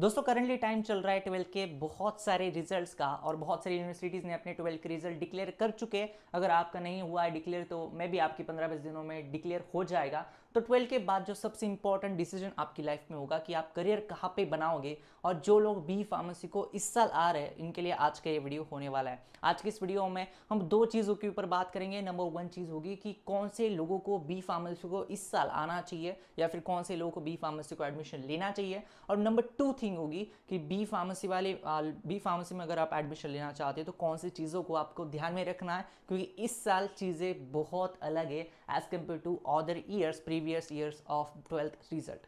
दोस्तों currently time चल रहा है ट्वेल्थ के बहुत सारे रिजल्ट्स का और बहुत सारी यूनिवर्सिटीज़ ने अपने ट्वेल्थ के रिजल्ट डिक्लेयर कर चुके अगर आपका नहीं हुआ है डिक्लेयर तो मैं भी आपकी पंद्रह बीस दिनों में डिक्लेयर हो जाएगा तो ट्वेल्थ के बाद जो सबसे इंपॉर्टेंट डिसीजन आपकी लाइफ में होगा कि आप करियर कहाँ पे बनाओगे और जो लोग बी फार्मेसी को इस साल आ रहे हैं इनके लिए आज का ये वीडियो होने वाला है आज की इस वीडियो में हम दो चीज़ों के ऊपर बात करेंगे नंबर वन चीज़ होगी कि कौन से लोगों को बी फार्मेसी को इस साल आना चाहिए या फिर कौन से लोगों को बी फार्मेसी को एडमिशन लेना चाहिए और नंबर टू थी थिंग होगी कि बी फार्मेसी वाले बी फार्मेसी में अगर आप एडमिशन लेना चाहते हैं तो कौन सी चीज़ों को आपको ध्यान में रखना है क्योंकि इस साल चीज़ें बहुत अलग है as compare to other years previous years of twelfth result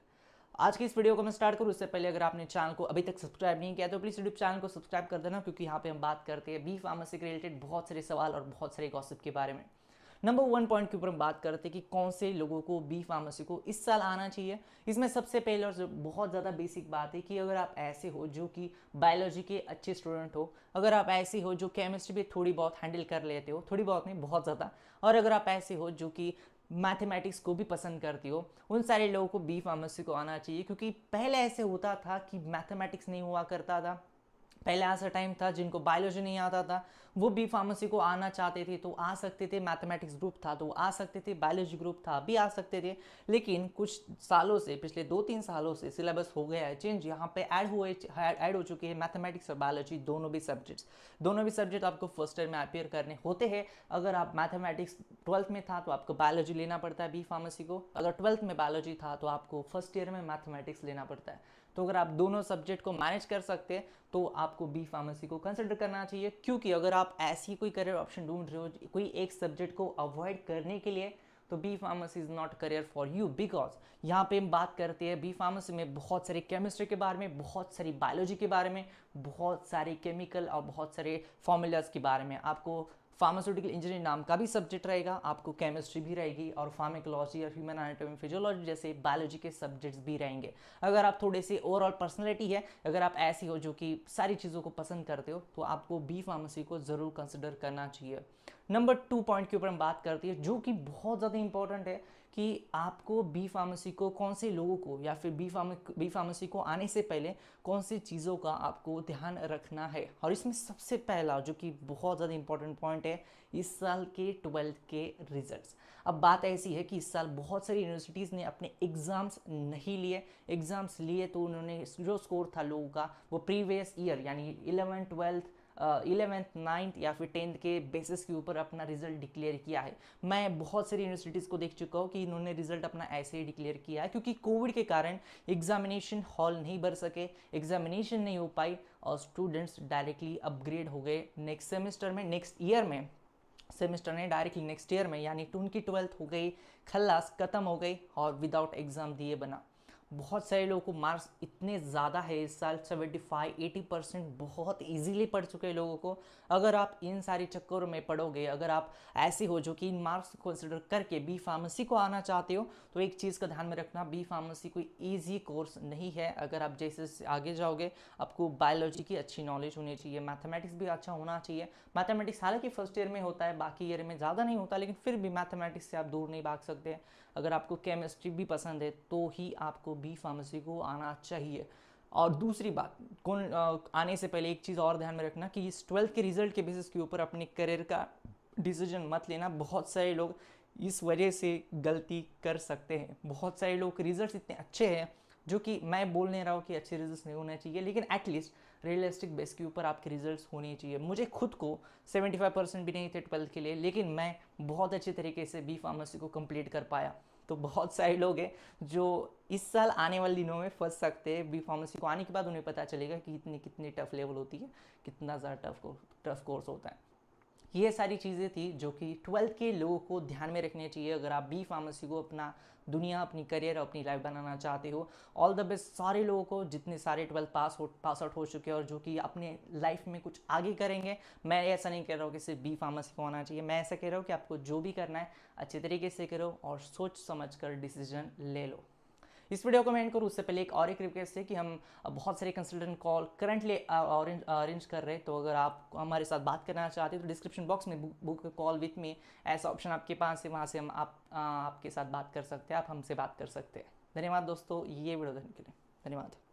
आज की इस वीडियो को मैं स्टार्ट करूँ उससे पहले अगर आपने चैनल को अभी तक सब्सक्राइब नहीं किया तो प्लीज़ यूट्यूब चैनल को सब्सक्राइब कर देना क्योंकि यहाँ पे हम बात करते हैं बी फार्मेसी के रिलेटेड बहुत सारे सवाल और बहुत सारे गॉसिप के बारे में नंबर वन पॉइंट के ऊपर हम बात करते हैं कि कौन से लोगों को बी फार्मेसी को इस साल आना चाहिए इसमें सबसे पहले और बहुत ज़्यादा बेसिक बात है कि अगर आप ऐसे हो जो कि बायोलॉजी के अच्छे स्टूडेंट हो अगर आप ऐसे हो जो केमिस्ट्री भी थोड़ी बहुत हैंडल कर लेते हो थोड़ी बहुत नहीं बहुत ज़्यादा और अगर आप ऐसे हो जो कि मैथमेटिक्स को भी पसंद करती हो उन सारे लोगों को बी फार्मेसी को आना चाहिए क्योंकि पहले ऐसे होता था कि मैथमेटिक्स नहीं हुआ करता था पहले ऐसा टाइम था जिनको बायोलॉजी नहीं आता था वो बी फार्मेसी को आना चाहते थे तो आ सकते थे मैथमेटिक्स ग्रुप था तो आ सकते थे बायोलॉजी ग्रुप था भी आ सकते थे लेकिन कुछ सालों से पिछले दो तीन सालों से सिलेबस हो गया है चेंज यहाँ पे ऐड हुए ऐड हो चुके हैं मैथमेटिक्स और बायोलॉजी दोनों भी सब्जेक्ट्स दोनों भी सब्जेक्ट आपको फर्स्ट ईयर में अपेयर करने होते हैं अगर आप मैथमेटिक्स ट्वेल्थ में था तो आपको बायोलॉजी लेना पड़ता है बी फार्मेसी को अगर ट्वेल्थ में बायोलॉजी था तो आपको फर्स्ट ईयर में मैथमेटिक्स लेना पड़ता है तो अगर आप दोनों सब्जेक्ट को मैनेज कर सकते हैं तो आपको बी फार्मेसी को कंसिडर करना चाहिए क्योंकि अगर आप ऐसी कोई करियर ऑप्शन ढूंढ रहे हो कोई एक सब्जेक्ट को अवॉइड करने के लिए तो B pharmacy is not career for you because यहाँ पे हम बात करते हैं बी फार्मेसी में बहुत सारी केमिस्ट्री के बारे में बहुत सारी बायोलॉजी के बारे में बहुत सारे केमिकल और बहुत सारे फॉर्मूलाज के बारे में आपको फार्मास्यूटिकल इंजीनियरिंग नाम का भी सब्जेक्ट रहेगा आपको केमिस्ट्री भी रहेगी और फार्मेकोलॉजी और ह्यूमन एनाटॉमी फिजियोलॉजी जैसे बायोलॉजी के सब्जेक्ट्स भी रहेंगे अगर आप थोड़े से ओवरऑल पर्सनैलिटी है अगर आप ऐसे हो जो कि सारी चीज़ों को पसंद करते हो तो आपको बी फार्मेसी को ज़रूर कंसिडर करना चाहिए नंबर टू पॉइंट के ऊपर हम बात करते हैं जो कि बहुत ज़्यादा इंपॉर्टेंट है कि आपको बी फार्मेसी को कौन से लोगों को या फिर बी फार्म बी फार्मेसी को आने से पहले कौन सी चीज़ों का आपको ध्यान रखना है और इसमें सबसे पहला जो कि बहुत ज़्यादा इंपॉर्टेंट पॉइंट है इस साल के ट्वेल्थ के रिजल्ट्स अब बात ऐसी है कि इस साल बहुत सारी यूनिवर्सिटीज़ ने अपने एग्ज़ाम्स नहीं लिए एग्ज़ाम्स लिए तो उन्होंने जो स्कोर था लोगों का वो प्रीवियस ईयर यानी इलेवन ट्वेल्थ इलेवेंथ नाइन्थ या फिर टेंथ के बेसिस के ऊपर अपना रिजल्ट डिक्लेयर किया है मैं बहुत सारी यूनिवर्सिटीज़ को देख चुका हूँ कि इन्होंने रिजल्ट अपना ऐसे ही डिक्लेयर किया है क्योंकि कोविड के कारण एग्जामिनेशन हॉल नहीं भर सके एग्जामिनेशन नहीं हो पाई और स्टूडेंट्स डायरेक्टली अपग्रेड हो गए नेक्स्ट सेमेस्टर में नेक्स्ट ईयर में सेमेस्टर ने डायरेक्टली नेक्स्ट ईयर में यानी टू ट्वेल्थ हो गई खल्लास ख़त्म हो गई और विदाउट एग्ज़ाम दिए बना बहुत सारे लोगों को मार्क्स इतने ज़्यादा है इस साल 75 80 परसेंट बहुत इजीली पढ़ चुके हैं लोगों को अगर आप इन सारे चक्करों में पढ़ोगे अगर आप ऐसे हो जो कि इन मार्क्स को कंसिडर करके बी फार्मेसी को आना चाहते हो तो एक चीज़ का ध्यान में रखना बी फार्मेसी कोई ईजी कोर्स नहीं है अगर आप जैसे आगे जाओगे आपको बायोलॉजी की अच्छी नॉलेज होनी चाहिए मैथमेटिक्स भी अच्छा होना चाहिए मैथमेटिक्स हालांकि फर्स्ट ईयर में होता है बाकी ईयर में ज़्यादा नहीं होता लेकिन फिर भी मैथमेटिक्स से आप दूर नहीं भाग सकते अगर आपको केमिस्ट्री भी पसंद है तो ही आपको बी फार्मेसी को आना चाहिए और दूसरी बात कौन आने से पहले एक चीज़ और ध्यान में रखना कि इस ट्वेल्थ के रिजल्ट के बेसिस के ऊपर अपने करियर का डिसीजन मत लेना बहुत सारे लोग इस वजह से गलती कर सकते हैं बहुत सारे लोग के रिजल्ट इतने अच्छे हैं जो कि मैं बोल नहीं रहा हूँ कि अच्छे रिजल्ट नहीं होने चाहिए लेकिन एटलीस्ट रियलिस्टिक बेस के ऊपर आपके रिजल्ट्स होने चाहिए मुझे खुद को 75 परसेंट भी नहीं थे ट्वेल्थ के लिए लेकिन मैं बहुत अच्छे तरीके से बी फार्मेसी को कंप्लीट कर पाया तो बहुत सारे लोग हैं जो इस साल आने वाले दिनों में फंस सकते हैं बी फार्मेसी को आने के बाद उन्हें पता चलेगा कि इतनी कितनी टफ लेवल होती है कितना ज़्यादा टफ टफ कोर्स होता है ये सारी चीज़ें थी जो कि ट्वेल्थ के लोगों को ध्यान में रखनी चाहिए अगर आप बी फार्मेसी को अपना दुनिया अपनी करियर अपनी लाइफ बनाना चाहते हो ऑल द बेस्ट सारे लोगों को जितने सारे ट्वेल्थ पास हो पास आउट हो चुके हैं और जो कि अपने लाइफ में कुछ आगे करेंगे मैं ऐसा नहीं कह रहा हूँ कि सिर्फ बी फार्मेसी को होना चाहिए मैं ऐसा कह रहा हूँ कि आपको जो भी करना है अच्छे तरीके से करो और सोच समझ कर डिसीजन ले लो इस वीडियो को मैं एंड करूँ उससे पहले एक और एक रिक्वेस्ट है कि हम बहुत सारे कंसल्टेंट कॉल करंटली अरेंज कर रहे हैं तो अगर आप हमारे साथ बात करना चाहते हो तो डिस्क्रिप्शन बॉक्स में बुक कॉल विथ मी ऐसा ऑप्शन आपके पास है वहाँ से हम आप आपके साथ बात कर सकते हैं आप हमसे बात कर सकते हैं धन्यवाद दोस्तों ये वीडियो देखने के लिए धन्यवाद